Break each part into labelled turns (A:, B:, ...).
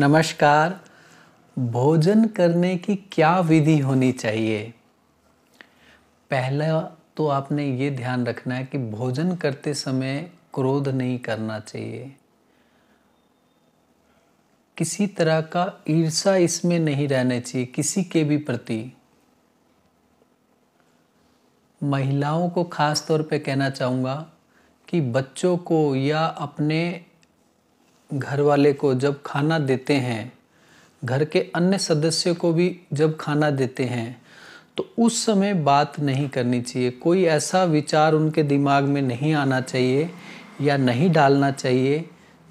A: नमस्कार भोजन करने की क्या विधि होनी चाहिए पहला तो आपने ये ध्यान रखना है कि भोजन करते समय क्रोध नहीं करना चाहिए किसी तरह का ईर्षा इसमें नहीं रहना चाहिए किसी के भी प्रति महिलाओं को खास तौर पे कहना चाहूँगा कि बच्चों को या अपने घर वाले को जब खाना देते हैं घर के अन्य सदस्य को भी जब खाना देते हैं तो उस समय बात नहीं करनी चाहिए कोई ऐसा विचार उनके दिमाग में नहीं आना चाहिए या नहीं डालना चाहिए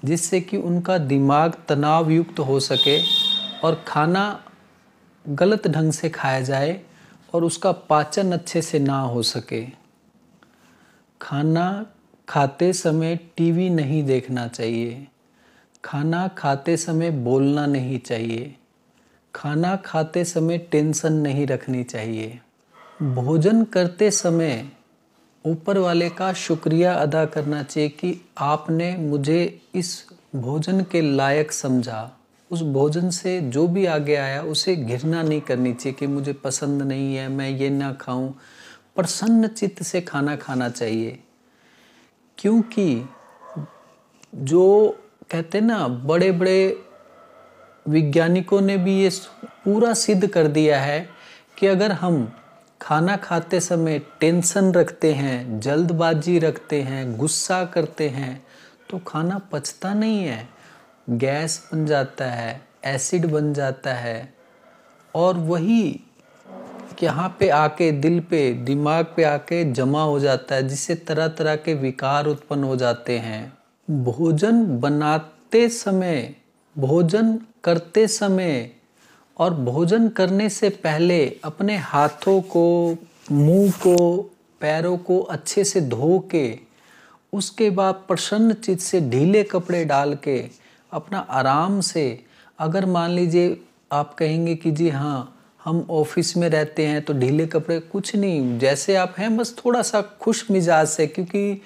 A: जिससे कि उनका दिमाग तनाव युक्त हो सके और खाना गलत ढंग से खाया जाए और उसका पाचन अच्छे से ना हो सके खाना खाते समय टीवी नहीं देखना चाहिए खाना खाते समय बोलना नहीं चाहिए खाना खाते समय टेंशन नहीं रखनी चाहिए भोजन करते समय ऊपर वाले का शुक्रिया अदा करना चाहिए कि आपने मुझे इस भोजन के लायक समझा उस भोजन से जो भी आगे आया उसे घिरना नहीं करनी चाहिए कि मुझे पसंद नहीं है मैं ये ना खाऊं प्रसन्न चित्त से खाना खाना चाहिए क्योंकि जो कहते हैं ना बड़े बड़े वैज्ञानिकों ने भी ये पूरा सिद्ध कर दिया है कि अगर हम खाना खाते समय टेंशन रखते हैं जल्दबाजी रखते हैं गुस्सा करते हैं तो खाना पचता नहीं है गैस बन जाता है एसिड बन जाता है और वही यहाँ पे आके दिल पे दिमाग पे आके जमा हो जाता है जिससे तरह तरह के विकार उत्पन्न हो जाते हैं भोजन बनाते समय भोजन करते समय और भोजन करने से पहले अपने हाथों को मुंह को पैरों को अच्छे से धो के उसके बाद प्रसन्न चित्त से ढीले कपड़े डाल के अपना आराम से अगर मान लीजिए आप कहेंगे कि जी हाँ हम ऑफिस में रहते हैं तो ढीले कपड़े कुछ नहीं जैसे आप हैं बस थोड़ा सा खुश मिजाज से क्योंकि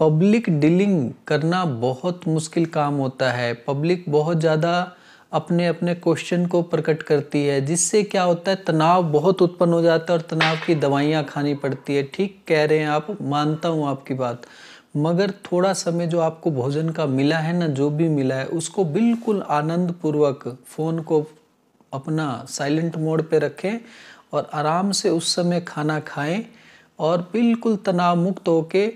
A: पब्लिक डीलिंग करना बहुत मुश्किल काम होता है पब्लिक बहुत ज़्यादा अपने अपने क्वेश्चन को प्रकट करती है जिससे क्या होता है तनाव बहुत उत्पन्न हो जाता है और तनाव की दवाइयाँ खानी पड़ती है ठीक कह रहे हैं आप मानता हूँ आपकी बात मगर थोड़ा समय जो आपको भोजन का मिला है ना जो भी मिला है उसको बिल्कुल आनंद पूर्वक फ़ोन को अपना साइलेंट मोड पे रखें और आराम से उस समय खाना खाएं और बिल्कुल तनाव मुक्त होकर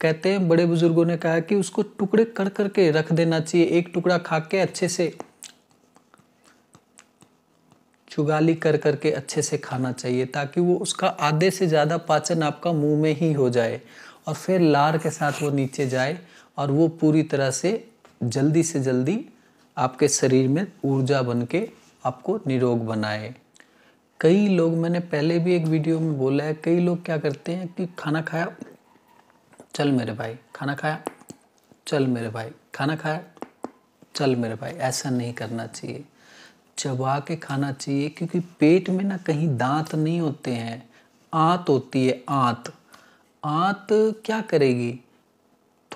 A: कहते हैं बड़े बुजुर्गों ने कहा कि उसको टुकड़े कर करके रख देना चाहिए एक टुकड़ा खा के अच्छे से चुगाली कर करके अच्छे से खाना चाहिए ताकि वो उसका आधे से ज़्यादा पाचन आपका मुंह में ही हो जाए और फिर लार के साथ वो नीचे जाए और वो पूरी तरह से जल्दी से जल्दी आपके शरीर में ऊर्जा बन के आपको निरोग बनाए कई लोग मैंने पहले भी एक वीडियो में बोला है कई लोग क्या करते हैं कि खाना खाया चल मेरे भाई खाना खाया चल मेरे भाई खाना खाया चल मेरे भाई ऐसा नहीं करना चाहिए चबा के खाना चाहिए क्योंकि पेट में ना कहीं दांत नहीं होते हैं आंत होती है आंत आंत क्या करेगी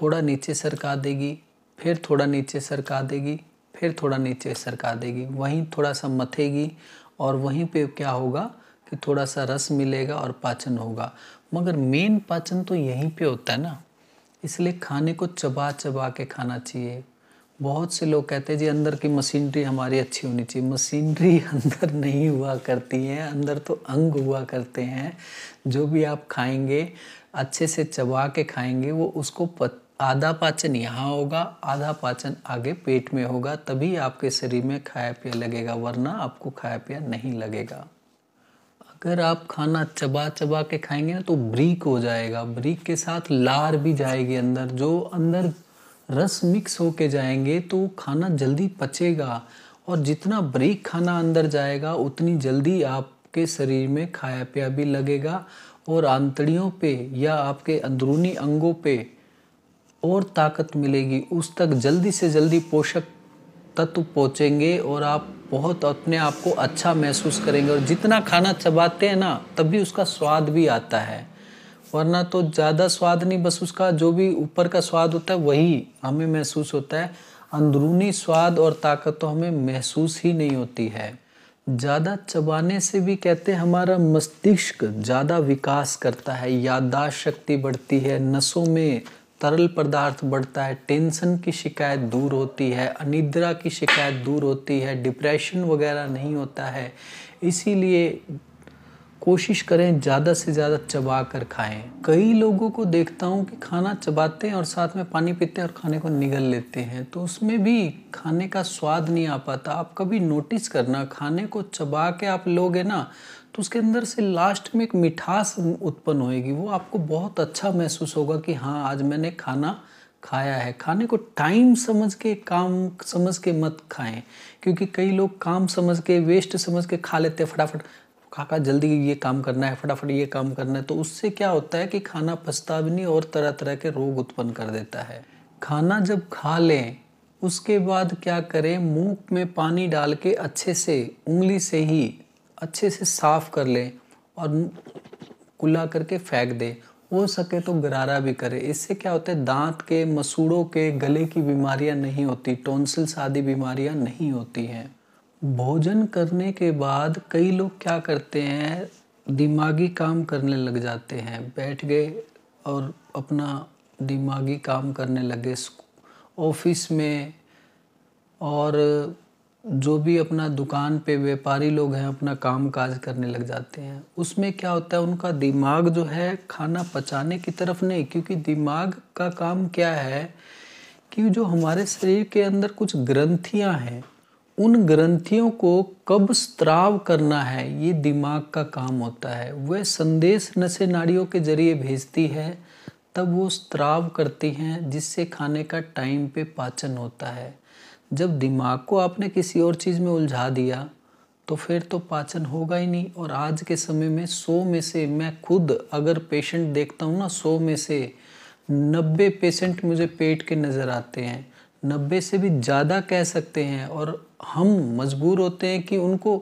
A: थोड़ा नीचे सरका देगी फिर थोड़ा नीचे सरका देगी फिर थोड़ा नीचे सरका देगी वहीं थोड़ा सा मथेगी और वहीं पे क्या होगा कि थोड़ा सा रस मिलेगा और पाचन होगा मगर मेन पाचन तो यहीं पे होता है ना इसलिए खाने को चबा चबा के खाना चाहिए बहुत से लोग कहते हैं जी अंदर की मशीनरी हमारी अच्छी होनी चाहिए मशीनरी अंदर नहीं हुआ करती है अंदर तो अंग हुआ करते हैं जो भी आप खाएंगे अच्छे से चबा के खाएंगे वो उसको आधा पाचन यहाँ होगा आधा पाचन आगे पेट में होगा तभी आपके शरीर में खाया पिया लगेगा वरना आपको खाया पिया नहीं लगेगा अगर आप खाना चबा चबा के खाएंगे ना तो ब्रीक हो जाएगा ब्रीक के साथ लार भी जाएगी अंदर जो अंदर रस मिक्स होके जाएंगे तो खाना जल्दी पचेगा और जितना ब्रीक खाना अंदर जाएगा उतनी जल्दी आपके शरीर में खाया पिया भी लगेगा और आंतड़ियों पे या आपके अंदरूनी अंगों पे और ताकत मिलेगी उस तक जल्दी से जल्दी पोषक तत्व पहुँचेंगे और आप बहुत अपने आप को अच्छा महसूस करेंगे और जितना खाना चबाते हैं ना तभी उसका स्वाद भी आता है वरना तो ज़्यादा स्वाद नहीं बस उसका जो भी ऊपर का स्वाद होता है वही हमें महसूस होता है अंदरूनी स्वाद और ताकत तो हमें महसूस ही नहीं होती है ज़्यादा चबाने से भी कहते हैं हमारा मस्तिष्क ज़्यादा विकास करता है याददाश्त शक्ति बढ़ती है नसों में तरल पदार्थ बढ़ता है टेंशन की शिकायत दूर होती है अनिद्रा की शिकायत दूर होती है डिप्रेशन वगैरह नहीं होता है इसीलिए कोशिश करें ज़्यादा से ज़्यादा चबा कर खाएं कई लोगों को देखता हूँ कि खाना चबाते हैं और साथ में पानी पीते हैं और खाने को निगल लेते हैं तो उसमें भी खाने का स्वाद नहीं आ पाता आप कभी नोटिस करना खाने को चबा के आप लोगे ना तो उसके अंदर से लास्ट में एक मिठास उत्पन्न होएगी वो आपको बहुत अच्छा महसूस होगा कि हाँ आज मैंने खाना खाया है खाने को टाइम समझ के काम समझ के मत खाएं क्योंकि कई लोग काम समझ के वेस्ट समझ के खा लेते हैं फटाफट काका जल्दी ये काम करना है फटाफट ये काम करना है तो उससे क्या होता है कि खाना पछतावनी और तरह तरह के रोग उत्पन्न कर देता है खाना जब खा लें उसके बाद क्या करें मुंह में पानी डाल के अच्छे से उंगली से ही अच्छे से साफ कर ले और कुल्ला करके फेंक दे हो सके तो गरारा भी करे इससे क्या होता है दांत के मसूड़ों के गले की बीमारियां नहीं होती टोन्सिल्स आदि बीमारियां नहीं होती हैं भोजन करने के बाद कई लोग क्या करते हैं दिमागी काम करने लग जाते हैं बैठ गए और अपना दिमागी काम करने लगे ऑफिस में और जो भी अपना दुकान पे व्यापारी लोग हैं अपना काम काज करने लग जाते हैं उसमें क्या होता है उनका दिमाग जो है खाना पचाने की तरफ नहीं क्योंकि दिमाग का काम क्या है कि जो हमारे शरीर के अंदर कुछ ग्रंथियां हैं उन ग्रंथियों को कब स्त्राव करना है ये दिमाग का काम होता है वह संदेश नशे नाड़ियों के जरिए भेजती है तब वो स्त्राव करती हैं जिससे खाने का टाइम पे पाचन होता है जब दिमाग को आपने किसी और चीज़ में उलझा दिया तो फिर तो पाचन होगा ही नहीं और आज के समय में सौ में से मैं खुद अगर पेशेंट देखता हूँ ना सौ में से नब्बे पेशेंट मुझे पेट के नज़र आते हैं नब्बे से भी ज़्यादा कह सकते हैं और हम मजबूर होते हैं कि उनको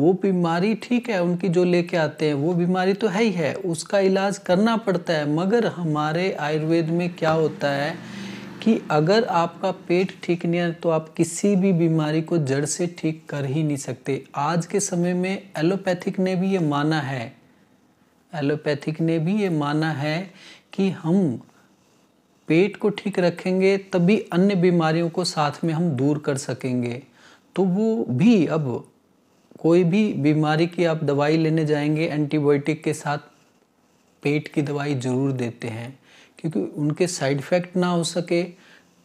A: वो बीमारी ठीक है उनकी जो लेके आते हैं वो बीमारी तो है ही है उसका इलाज करना पड़ता है मगर हमारे आयुर्वेद में क्या होता है कि अगर आपका पेट ठीक नहीं है तो आप किसी भी बीमारी को जड़ से ठीक कर ही नहीं सकते आज के समय में एलोपैथिक ने भी ये माना है एलोपैथिक ने भी ये माना है कि हम पेट को ठीक रखेंगे तभी अन्य बीमारियों को साथ में हम दूर कर सकेंगे तो वो भी अब कोई भी बीमारी की आप दवाई लेने जाएंगे एंटीबायोटिक के साथ पेट की दवाई ज़रूर देते हैं क्योंकि उनके साइड इफेक्ट ना हो सके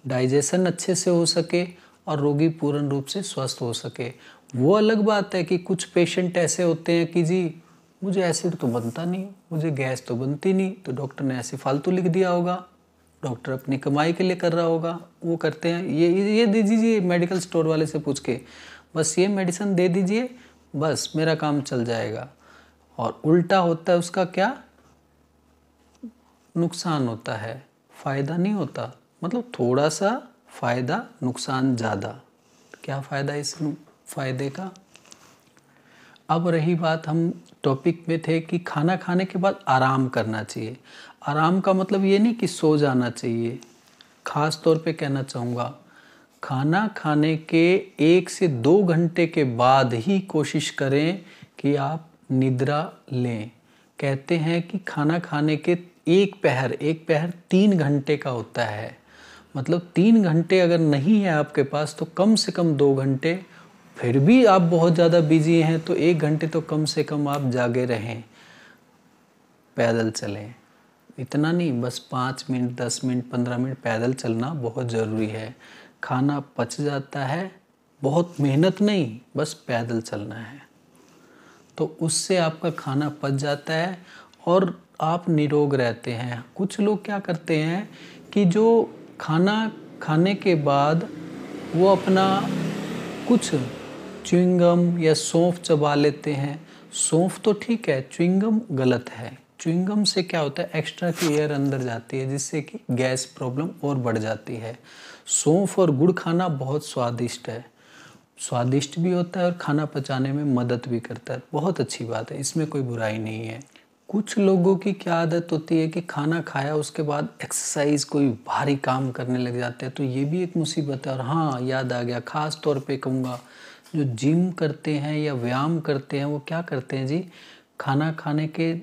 A: डाइजेशन अच्छे से हो सके और रोगी पूर्ण रूप से स्वस्थ हो सके वो अलग बात है कि कुछ पेशेंट ऐसे होते हैं कि जी मुझे एसिड तो बनता नहीं मुझे गैस तो बनती नहीं तो डॉक्टर ने ऐसे फालतू लिख दिया होगा डॉक्टर अपनी कमाई के लिए कर रहा होगा वो करते हैं ये ये दे दीजिए मेडिकल स्टोर वाले से पूछ के बस ये मेडिसिन दे दीजिए बस मेरा काम चल जाएगा और उल्टा होता है उसका क्या नुकसान होता है फ़ायदा नहीं होता मतलब थोड़ा सा फ़ायदा नुकसान ज़्यादा क्या फ़ायदा इस फ़ायदे का अब रही बात हम टॉपिक में थे कि खाना खाने के बाद आराम करना चाहिए आराम का मतलब ये नहीं कि सो जाना चाहिए ख़ास तौर पे कहना चाहूँगा खाना खाने के एक से दो घंटे के बाद ही कोशिश करें कि आप निद्रा लें कहते हैं कि खाना खाने के एक पहर एक पहर तीन घंटे का होता है मतलब तीन घंटे अगर नहीं है आपके पास तो कम से कम दो घंटे फिर भी आप बहुत ज़्यादा बिजी हैं तो एक घंटे तो कम से कम आप जागे रहें पैदल चलें इतना नहीं बस पाँच मिनट दस मिनट पंद्रह मिनट पैदल चलना बहुत ज़रूरी है खाना पच जाता है बहुत मेहनत नहीं बस पैदल चलना है तो उससे आपका खाना पच जाता है और आप निरोग रहते हैं कुछ लोग क्या करते हैं कि जो खाना खाने के बाद वो अपना कुछ च्युइंगम या सौंफ चबा लेते हैं सौंफ तो ठीक है च्युइंगम गलत है च्युइंगम से क्या होता है एक्स्ट्रा की एयर अंदर जाती है जिससे कि गैस प्रॉब्लम और बढ़ जाती है सौंफ और गुड़ खाना बहुत स्वादिष्ट है स्वादिष्ट भी होता है और खाना पचाने में मदद भी करता है बहुत अच्छी बात है इसमें कोई बुराई नहीं है कुछ लोगों की क्या आदत होती है कि खाना खाया उसके बाद एक्सरसाइज कोई भारी काम करने लग जाते हैं तो ये भी एक मुसीबत है और हाँ याद आ गया ख़ास तौर पे कहूँगा जो जिम करते हैं या व्यायाम करते हैं वो क्या करते हैं जी खाना खाने के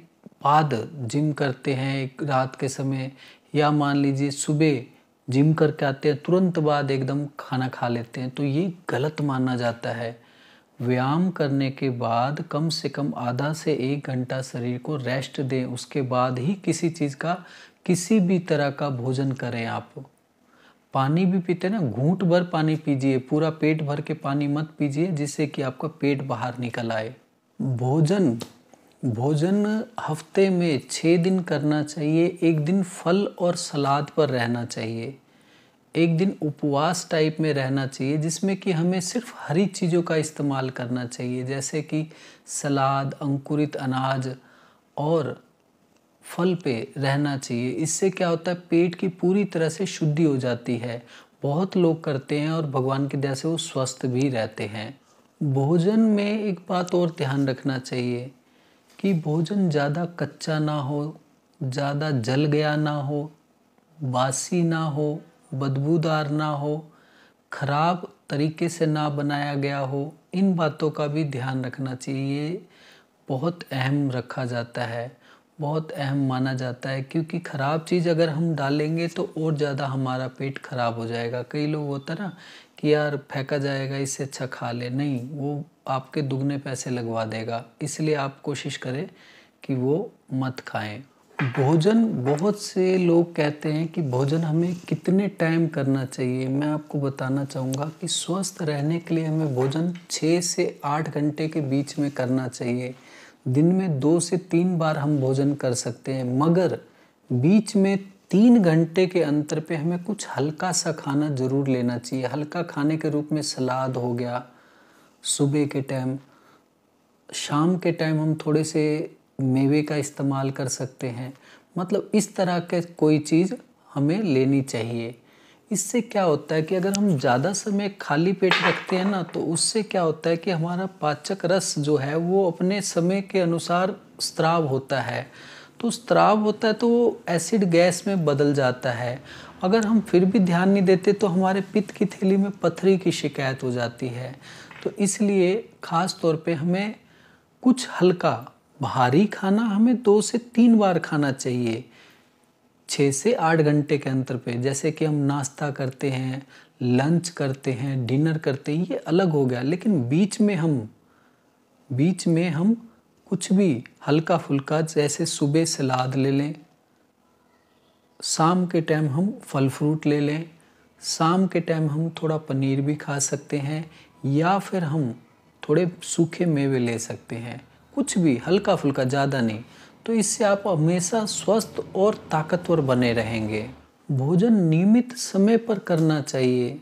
A: बाद जिम करते हैं रात के समय या मान लीजिए सुबह जिम करके आते हैं तुरंत बाद एकदम खाना खा लेते हैं तो ये गलत माना जाता है व्यायाम करने के बाद कम से कम आधा से एक घंटा शरीर को रेस्ट दें उसके बाद ही किसी चीज़ का किसी भी तरह का भोजन करें आप पानी भी पीते ना घूंट भर पानी पीजिए पूरा पेट भर के पानी मत पीजिए जिससे कि आपका पेट बाहर निकल आए भोजन भोजन हफ्ते में छः दिन करना चाहिए एक दिन फल और सलाद पर रहना चाहिए एक दिन उपवास टाइप में रहना चाहिए जिसमें कि हमें सिर्फ हरी चीज़ों का इस्तेमाल करना चाहिए जैसे कि सलाद अंकुरित अनाज और फल पे रहना चाहिए इससे क्या होता है पेट की पूरी तरह से शुद्धि हो जाती है बहुत लोग करते हैं और भगवान की दया से वो स्वस्थ भी रहते हैं भोजन में एक बात और ध्यान रखना चाहिए कि भोजन ज़्यादा कच्चा ना हो ज़्यादा जल गया ना हो बासी ना हो बदबूदार ना हो खराब तरीके से ना बनाया गया हो इन बातों का भी ध्यान रखना चाहिए बहुत अहम रखा जाता है बहुत अहम माना जाता है क्योंकि ख़राब चीज़ अगर हम डालेंगे तो और ज़्यादा हमारा पेट ख़राब हो जाएगा कई लोग होता ना कि यार फेंका जाएगा इससे अच्छा खा ले नहीं वो आपके दुगने पैसे लगवा देगा इसलिए आप कोशिश करें कि वो मत खाएं भोजन बहुत से लोग कहते हैं कि भोजन हमें कितने टाइम करना चाहिए मैं आपको बताना चाहूँगा कि स्वस्थ रहने के लिए हमें भोजन छः से आठ घंटे के बीच में करना चाहिए दिन में दो से तीन बार हम भोजन कर सकते हैं मगर बीच में तीन घंटे के अंतर पे हमें कुछ हल्का सा खाना ज़रूर लेना चाहिए हल्का खाने के रूप में सलाद हो गया सुबह के टाइम शाम के टाइम हम थोड़े से मेवे का इस्तेमाल कर सकते हैं मतलब इस तरह के कोई चीज़ हमें लेनी चाहिए इससे क्या होता है कि अगर हम ज़्यादा समय खाली पेट रखते हैं ना तो उससे क्या होता है कि हमारा पाचक रस जो है वो अपने समय के अनुसार स्त्राव होता है तो स्त्राव होता है तो वो एसिड गैस में बदल जाता है अगर हम फिर भी ध्यान नहीं देते तो हमारे पित्त की थैली में पथरी की शिकायत हो जाती है तो इसलिए ख़ास तौर पे हमें कुछ हल्का भारी खाना हमें दो से तीन बार खाना चाहिए छः से आठ घंटे के अंतर पे जैसे कि हम नाश्ता करते हैं लंच करते हैं डिनर करते हैं ये अलग हो गया लेकिन बीच में हम बीच में हम कुछ भी हल्का फुल्का जैसे सुबह सलाद ले लें शाम के टाइम हम फल फ्रूट ले लें शाम के टाइम हम थोड़ा पनीर भी खा सकते हैं या फिर हम थोड़े सूखे मेवे ले सकते हैं कुछ भी हल्का फुल्का ज़्यादा नहीं तो इससे आप हमेशा स्वस्थ और ताकतवर बने रहेंगे भोजन नियमित समय पर करना चाहिए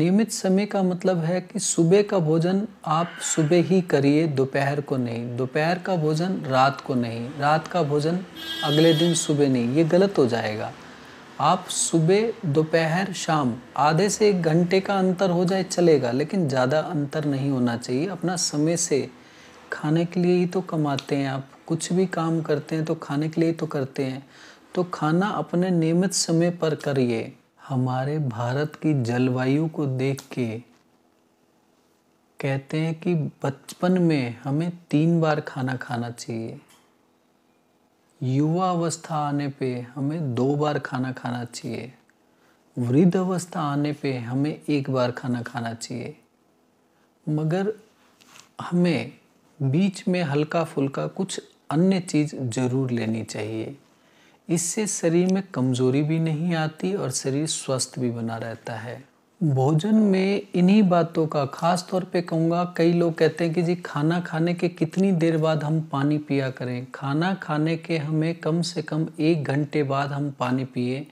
A: नियमित समय का मतलब है कि सुबह का भोजन आप सुबह ही करिए दोपहर को नहीं दोपहर का भोजन रात को नहीं रात का भोजन अगले दिन सुबह नहीं ये गलत हो जाएगा आप सुबह दोपहर शाम आधे से एक घंटे का अंतर हो जाए चलेगा लेकिन ज़्यादा अंतर नहीं होना चाहिए अपना समय से खाने के लिए ही तो कमाते हैं आप कुछ भी काम करते हैं तो खाने के लिए ही तो करते हैं तो खाना अपने नियमित समय पर करिए हमारे भारत की जलवायु को देख के कहते हैं कि बचपन में हमें तीन बार खाना खाना चाहिए युवा अवस्था आने पे हमें दो बार खाना खाना चाहिए वृद्ध अवस्था आने पे हमें एक बार खाना खाना चाहिए मगर हमें बीच में हल्का फुल्का कुछ अन्य चीज़ जरूर लेनी चाहिए इससे शरीर में कमज़ोरी भी नहीं आती और शरीर स्वस्थ भी बना रहता है भोजन में इन्हीं बातों का खास तौर पे कहूँगा कई लोग कहते हैं कि जी खाना खाने के कितनी देर बाद हम पानी पिया करें खाना खाने के हमें कम से कम एक घंटे बाद हम पानी पिए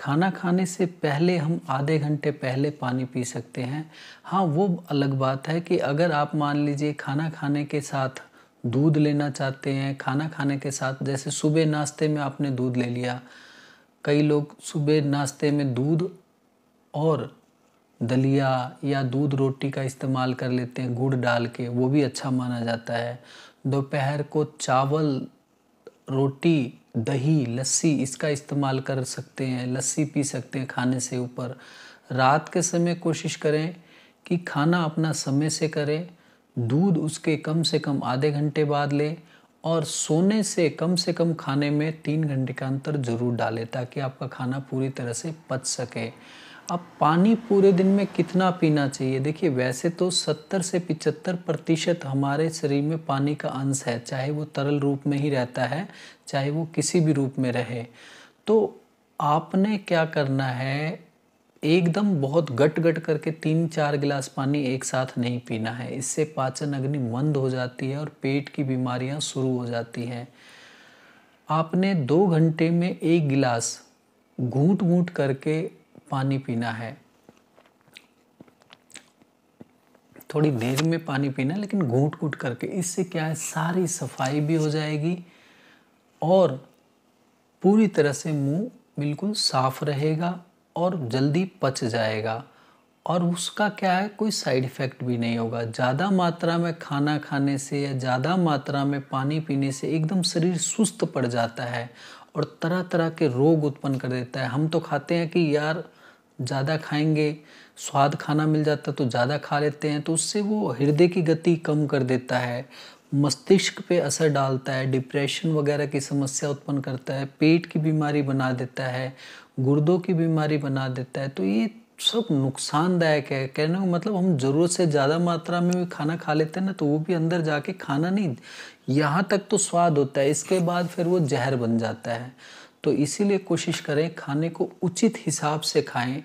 A: खाना खाने से पहले हम आधे घंटे पहले पानी पी सकते हैं हाँ वो अलग बात है कि अगर आप मान लीजिए खाना खाने के साथ दूध लेना चाहते हैं खाना खाने के साथ जैसे सुबह नाश्ते में आपने दूध ले लिया कई लोग सुबह नाश्ते में दूध और दलिया या दूध रोटी का इस्तेमाल कर लेते हैं गुड़ डाल के वो भी अच्छा माना जाता है दोपहर को चावल रोटी दही लस्सी इसका इस्तेमाल कर सकते हैं लस्सी पी सकते हैं खाने से ऊपर रात के समय कोशिश करें कि खाना अपना समय से करें दूध उसके कम से कम आधे घंटे बाद लें और सोने से कम से कम खाने में तीन घंटे का अंतर जरूर डालें ताकि आपका खाना पूरी तरह से पच सके अब पानी पूरे दिन में कितना पीना चाहिए देखिए वैसे तो 70 से 75 प्रतिशत हमारे शरीर में पानी का अंश है चाहे वो तरल रूप में ही रहता है चाहे वो किसी भी रूप में रहे तो आपने क्या करना है एकदम बहुत गट गट करके तीन चार गिलास पानी एक साथ नहीं पीना है इससे पाचन अग्नि मंद हो जाती है और पेट की बीमारियां शुरू हो जाती हैं आपने दो घंटे में एक गिलास घूट घूट करके पानी पीना है थोड़ी देर में पानी पीना लेकिन घूट घूट करके इससे क्या है सारी सफाई भी हो जाएगी और पूरी तरह से मुंह बिल्कुल साफ रहेगा और जल्दी पच जाएगा और उसका क्या है कोई साइड इफ़ेक्ट भी नहीं होगा ज़्यादा मात्रा में खाना खाने से या ज़्यादा मात्रा में पानी पीने से एकदम शरीर सुस्त पड़ जाता है और तरह तरह के रोग उत्पन्न कर देता है हम तो खाते हैं कि यार ज़्यादा खाएंगे स्वाद खाना मिल जाता तो ज़्यादा खा लेते हैं तो उससे वो हृदय की गति कम कर देता है मस्तिष्क पे असर डालता है डिप्रेशन वगैरह की समस्या उत्पन्न करता है पेट की बीमारी बना देता है गुर्दों की बीमारी बना देता है तो ये सब नुकसानदायक है कहने का मतलब हम ज़रूरत से ज़्यादा मात्रा में भी खाना खा लेते हैं ना तो वो भी अंदर जाके खाना नहीं यहाँ तक तो स्वाद होता है इसके बाद फिर वो जहर बन जाता है तो इसीलिए कोशिश करें खाने को उचित हिसाब से खाएं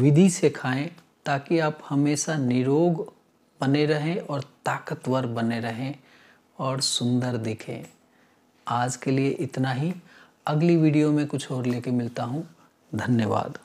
A: विधि से खाएं ताकि आप हमेशा निरोग बने रहें और ताकतवर बने रहें और सुंदर दिखें आज के लिए इतना ही अगली वीडियो में कुछ और लेके मिलता हूँ धन्यवाद